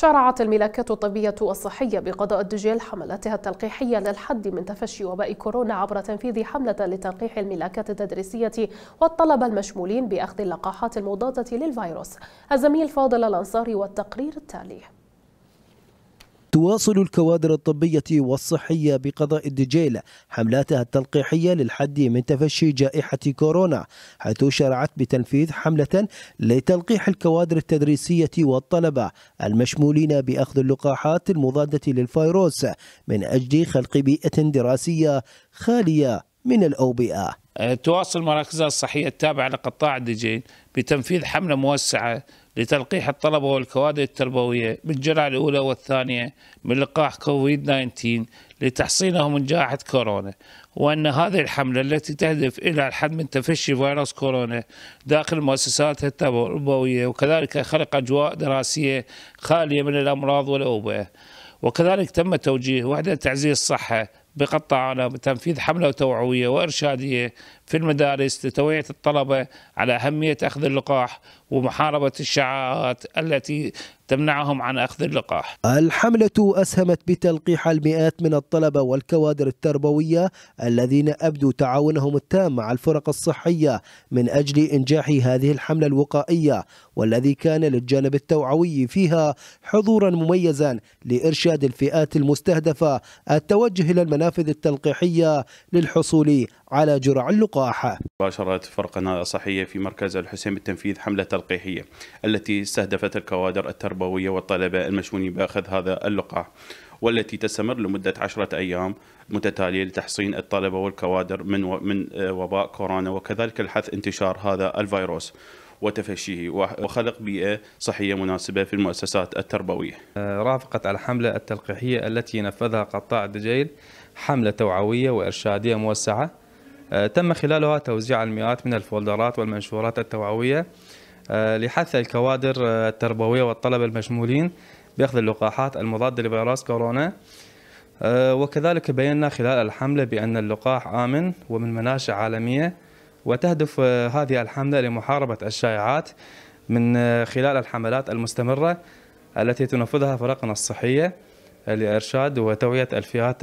شرعت الملاكات الطبية والصحية بقضاء الدجيل حملاتها التلقيحية للحد من تفشي وباء كورونا عبر تنفيذ حملة لتلقيح الملاكات التدريسية والطلبة المشمولين بأخذ اللقاحات المضادة للفيروس الزميل فاضل الأنصاري والتقرير التالي تواصل الكوادر الطبية والصحية بقضاء الدجيل حملاتها التلقيحية للحد من تفشي جائحة كورونا حيث شرعت بتنفيذ حملة لتلقيح الكوادر التدريسية والطلبة المشمولين بأخذ اللقاحات المضادة للفيروس من أجل خلق بيئة دراسية خالية من الأوبئة أه، تواصل مراكزها الصحية التابعة لقطاع الدجيل بتنفيذ حملة موسعة لتلقيح الطلبة والكوادر التربوية بالجرعة الأولى والثانية من لقاح كوفيد 19 لتحصينهم من جائحة كورونا وأن هذه الحملة التي تهدف إلى الحد من تفشي فيروس كورونا داخل المؤسسات التربوية وكذلك خلق أجواء دراسية خالية من الأمراض والأوبئة وكذلك تم توجيه وحدة تعزيز الصحة بقطع على تنفيذ حملة توعوية وإرشادية في المدارس لتوعية الطلبة على أهمية أخذ اللقاح ومحاربة الشعاعات التي تمنعهم عن أخذ اللقاح الحملة أسهمت بتلقيح المئات من الطلبة والكوادر التربوية الذين أبدوا تعاونهم التام مع الفرق الصحية من أجل إنجاح هذه الحملة الوقائية والذي كان للجانب التوعوي فيها حضورا مميزا لإرشاد الفئات المستهدفة التوجه إلى المنافذ التلقيحية للحصول على جرع اللقاح مباشرة فرقنا الصحية في مركز الحسين بالتنفيذ حملة تلقيحية التي استهدفت الكوادر التربوية والطلبة المشمولين بأخذ هذا اللقاح والتي تستمر لمدة عشرة أيام متتالية لتحصين الطلبة والكوادر من من آه، وباء كورونا وكذلك الحث انتشار هذا الفيروس وتفشيه وخلق بيئة صحية مناسبة في المؤسسات التربوية آه، رافقت الحملة التلقيحية التي نفذها قطاع الدجيل حملة توعوية وإرشادية موسعة آه، تم خلالها توزيع المئات من الفولدرات والمنشورات التوعوية آه، لحث الكوادر آه، التربوية والطلبة المشمولين بأخذ اللقاحات المضادة لفيروس كورونا وكذلك بينا خلال الحملة بأن اللقاح آمن ومن مناشئ عالمية وتهدف هذه الحملة لمحاربة الشائعات من خلال الحملات المستمرة التي تنفذها فرقنا الصحية لإرشاد وتوعية الفئات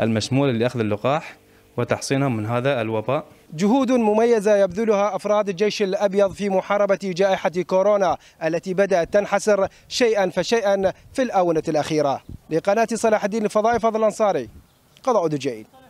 المشمولة لأخذ اللقاح وتحصينهم من هذا الوباء جهود مميزة يبذلها أفراد الجيش الأبيض في محاربة جائحة كورونا التي بدأت تنحسر شيئا فشيئا في الآونة الأخيرة لقناة صلاح الدين الفضائي فضل الانصاري قضاء دجين